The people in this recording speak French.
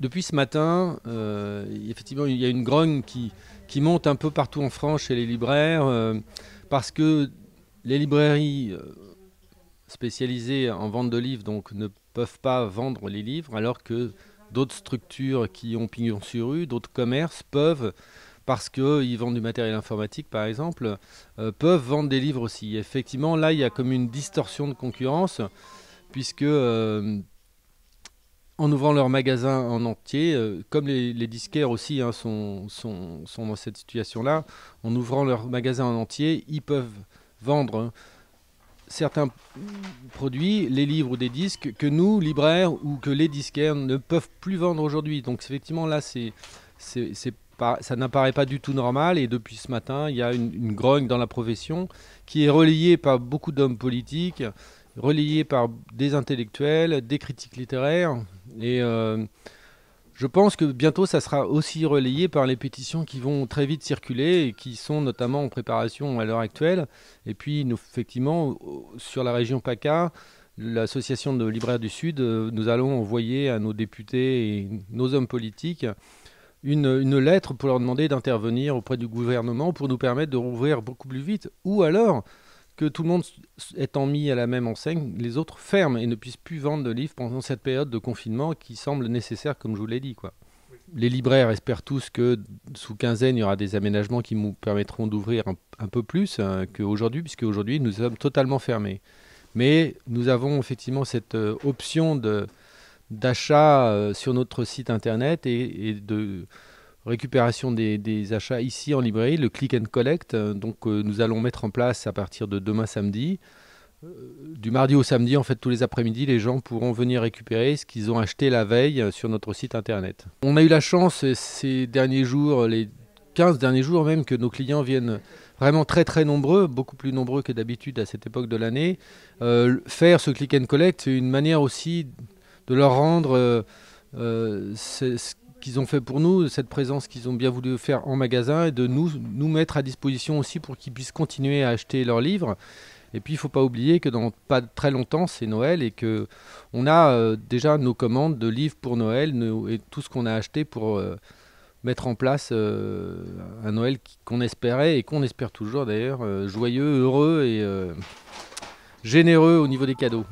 Depuis ce matin, euh, effectivement, il y a une grogne qui, monte un peu partout en France chez les libraires, euh, parce que les librairies euh, spécialisées en vente de livres donc, ne peuvent pas vendre les livres, alors que d'autres structures qui ont pignon sur rue, d'autres commerces peuvent, parce qu'ils vendent du matériel informatique par exemple, peuvent vendre des livres aussi. effectivement, là, il y a comme une distorsion de concurrence, puisque en ouvrant leur magasin en entier, euh, comme les, disquaires aussi hein, sont, dans cette situation-là, en ouvrant leur magasin en entier, ils peuvent vendre certains produits, les livres ou des disques, que nous, libraires ou que les disquaires ne peuvent plus vendre aujourd'hui. Donc effectivement, là, c'est, c'est, ça n'apparaît pas du tout normal. Et depuis ce matin, il y a une, une grogne dans la profession qui est relayée par beaucoup d'hommes politiques, relayée par des intellectuels, des critiques littéraires. Et euh, je pense que bientôt, ça sera aussi relayé par les pétitions qui vont très vite circuler et qui sont notamment en préparation à l'heure actuelle. Et puis, effectivement, sur la région PACA, l'association de libraires du Sud, euh, nous allons envoyer à nos députés et nos hommes politiques une lettre pour leur demander d'intervenir auprès du gouvernement pour nous permettre de rouvrir beaucoup plus vite. Ou alors, que tout le monde étant mis à la même enseigne, les autres ferment et ne puissent plus vendre de livres pendant cette période de confinement qui semble nécessaire, comme je vous l'ai dit. Les libraires espèrent tous que sous quinzaine, il y aura des aménagements qui nous permettront d'ouvrir un, peu plus hein, qu'aujourd'hui, puisque aujourd'hui, nous sommes totalement fermés. Mais nous avons effectivement cette euh, option d'achat euh, sur notre site internet et de récupération des, achats ici en librairie, le click and collect. Euh, donc euh, nous allons mettre en place à partir de demain samedi, euh, du mardi au samedi, en fait tous les après-midi, les gens pourront venir récupérer ce qu'ils ont acheté la veille sur notre site internet. On a eu la chance ces derniers jours, les 15 derniers jours même, que nos clients viennent vraiment très très nombreux, beaucoup plus nombreux que d'habitude à cette époque de l'année. faire ce click and collect, c'est une manière aussi de leur rendre... Euh, ce qu'ils ont fait pour nous, cette présence qu'ils ont bien voulu faire en magasin et de nous, nous mettre à disposition aussi pour qu'ils puissent continuer à acheter leurs livres. Et puis il ne faut pas oublier que dans pas très longtemps c'est Noël et que a euh, déjà nos commandes de livres pour Noël et tout ce qu'on a acheté pour euh, mettre en place euh, un Noël qu'on espérait et qu'on espère toujours d'ailleurs joyeux, heureux et généreux au niveau des cadeaux.